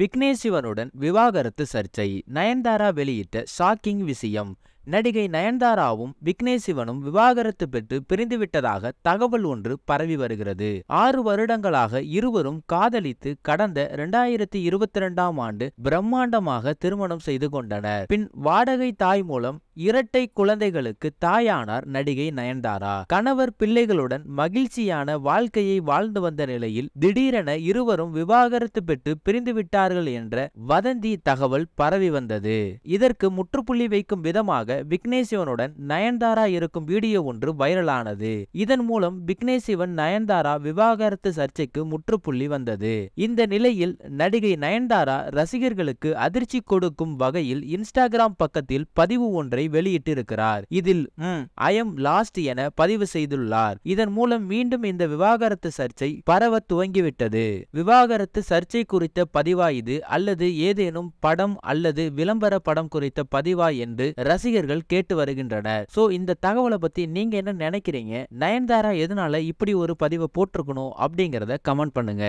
விக்னேஷ் சிவனுடன் விவாகரத்து சர்ச்சை நயன்தாரா வெளியிட்ட ஷாக்கிங் விஷயம் நடிகை நயன்தாராவும் விக்னேஷ் சிவனும் விவாகரத்து பெற்று பிரிந்துவிட்டதாக தகவல் ஒன்று பரவி வருகிறது ஆறு வருடங்களாக இருவரும் காதலித்து கடந்த இரண்டாயிரத்தி இருபத்தி இரண்டாம் ஆண்டு பிரம்மாண்டமாக திருமணம் செய்து கொண்டனர் பின் வாடகை தாய் மூலம் இரட்டை குழந்தைகளுக்கு தாயானார் நடிகை நயன்தாரா கணவர் பிள்ளைகளுடன் மகிழ்ச்சியான வாழ்க்கையை வாழ்ந்து வந்த நிலையில் திடீரென இருவரும் விவாகரத்து பெற்று பிரிந்துவிட்டார்கள் என்ற வதந்தி தகவல் பரவி வந்தது இதற்கு முற்றுப்புள்ளி வைக்கும் விதமாக விக்னேசிவனுடன் நயன்தாரா இருக்கும் வீடியோ ஒன்று வைரலானது இதன் மூலம் விக்னேசிவன் நயன்தாரா விவாகரத்து சர்ச்சைக்கு முற்றுப்புள்ளி வந்தது இந்த நிலையில் நடிகை நயன்தாரா ரசிகர்களுக்கு அதிர்ச்சி கொடுக்கும் வகையில் இன்ஸ்டாகிராம் பக்கத்தில் பதிவு ஒன்றை வெளியிட்டிருக்கிறார் இதில் ஐ எம் லாஸ்ட் என பதிவு செய்துள்ளார் இதன் மூலம் மீண்டும் இந்த விவாகரத்து சர்ச்சை பரவ துவங்கிவிட்டது விவாகரத்து சர்ச்சை குறித்த பதிவா இது அல்லது ஏதேனும் படம் அல்லது விளம்பர படம் குறித்த பதிவா என்று ரசிகர்கள் ரசிகர்கள் கேட்டு வருகின்றனர் சோ இந்த தகவலை பத்தி நீங்க என்ன நினைக்கிறீங்க நயன்தாரா எதனால இப்படி ஒரு பதிவை போட்டிருக்கணும் அப்படிங்கறத கமெண்ட் பண்ணுங்க